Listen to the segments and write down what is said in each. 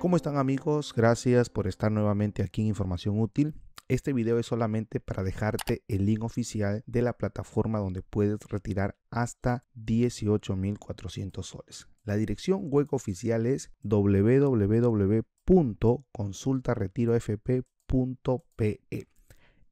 ¿Cómo están amigos? Gracias por estar nuevamente aquí en Información Útil. Este video es solamente para dejarte el link oficial de la plataforma donde puedes retirar hasta 18.400 soles. La dirección web oficial es www.consultaretiroFP.pe.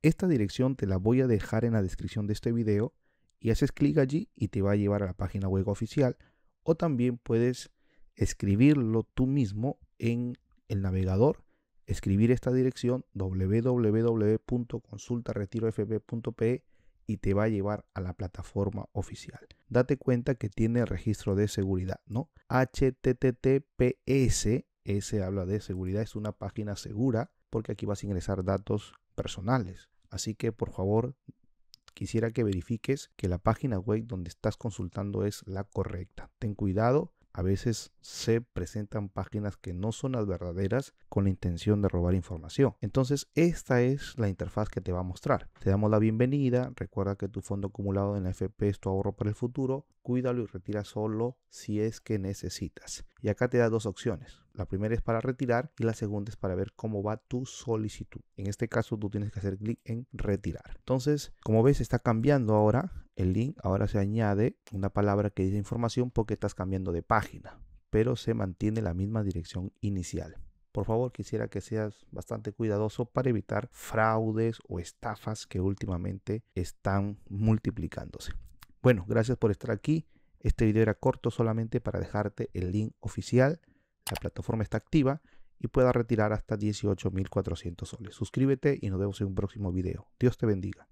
Esta dirección te la voy a dejar en la descripción de este video y haces clic allí y te va a llevar a la página web oficial o también puedes escribirlo tú mismo en el navegador escribir esta dirección www.consultaretirofp.pe y te va a llevar a la plataforma oficial. Date cuenta que tiene registro de seguridad, ¿no? HTTPS, ese habla de seguridad, es una página segura porque aquí vas a ingresar datos personales. Así que por favor, quisiera que verifiques que la página web donde estás consultando es la correcta. Ten cuidado a veces se presentan páginas que no son las verdaderas con la intención de robar información. Entonces, esta es la interfaz que te va a mostrar. Te damos la bienvenida. Recuerda que tu fondo acumulado en la FP es tu ahorro para el futuro. Cuídalo y retira solo si es que necesitas. Y acá te da dos opciones. La primera es para retirar y la segunda es para ver cómo va tu solicitud. En este caso, tú tienes que hacer clic en retirar. Entonces, como ves, está cambiando ahora el link ahora se añade una palabra que dice información porque estás cambiando de página, pero se mantiene la misma dirección inicial. Por favor, quisiera que seas bastante cuidadoso para evitar fraudes o estafas que últimamente están multiplicándose. Bueno, gracias por estar aquí. Este video era corto solamente para dejarte el link oficial. La plataforma está activa y pueda retirar hasta 18.400 soles. Suscríbete y nos vemos en un próximo video. Dios te bendiga.